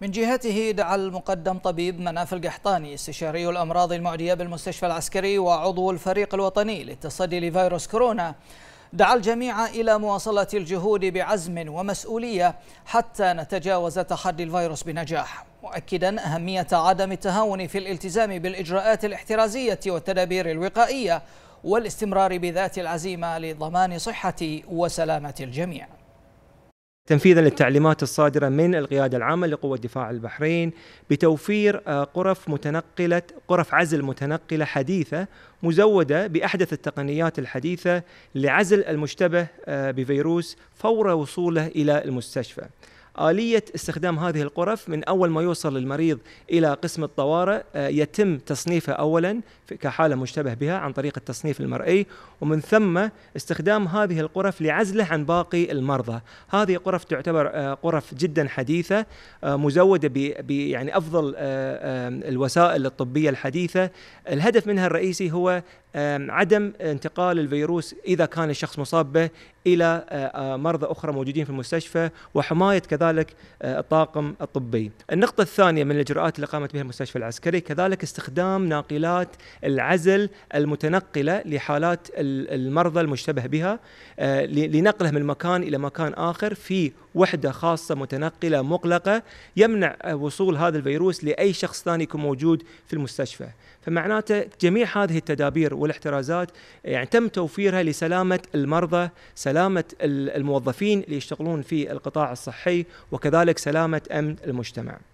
من جهته دعا المقدم طبيب مناف القحطاني استشاري الأمراض المعدية بالمستشفى العسكري وعضو الفريق الوطني للتصدي لفيروس كورونا دعا الجميع إلى مواصلة الجهود بعزم ومسؤولية حتى نتجاوز تحدي الفيروس بنجاح مؤكدا أهمية عدم التهاون في الالتزام بالإجراءات الاحترازية والتدابير الوقائية والاستمرار بذات العزيمة لضمان صحة وسلامة الجميع تنفيذا للتعليمات الصادره من القياده العامه لقوه دفاع البحرين بتوفير غرف آه، متنقله غرف عزل متنقله حديثه مزوده باحدث التقنيات الحديثه لعزل المشتبه آه، بفيروس فور وصوله الى المستشفى. آلية استخدام هذه القرف من أول ما يوصل المريض إلى قسم الطوارئ آه، يتم تصنيفه أولا كحالة مشتبه بها عن طريق التصنيف المرئي ومن ثم استخدام هذه القرف لعزله عن باقي المرضى هذه قرف تعتبر آه، قرف جدا حديثة آه، مزودة ب يعني أفضل الوسائل الطبية الحديثة الهدف منها الرئيسي هو عدم انتقال الفيروس اذا كان الشخص مصاب به الى آه، آه، مرضى اخرى موجودين في المستشفى وحمايه كذلك آه، الطاقم الطبي. النقطه الثانيه من الاجراءات اللي قامت بها المستشفى العسكري كذلك استخدام ناقلات العزل المتنقله لحالات المرضى المشتبه بها لنقله من مكان الى مكان اخر في وحده خاصه متنقله مغلقه يمنع وصول هذا الفيروس لاي شخص ثاني يكون موجود في المستشفى فمعناته جميع هذه التدابير والاحترازات يعني تم توفيرها لسلامه المرضى سلامه الموظفين اللي يشتغلون في القطاع الصحي وكذلك سلامه امن المجتمع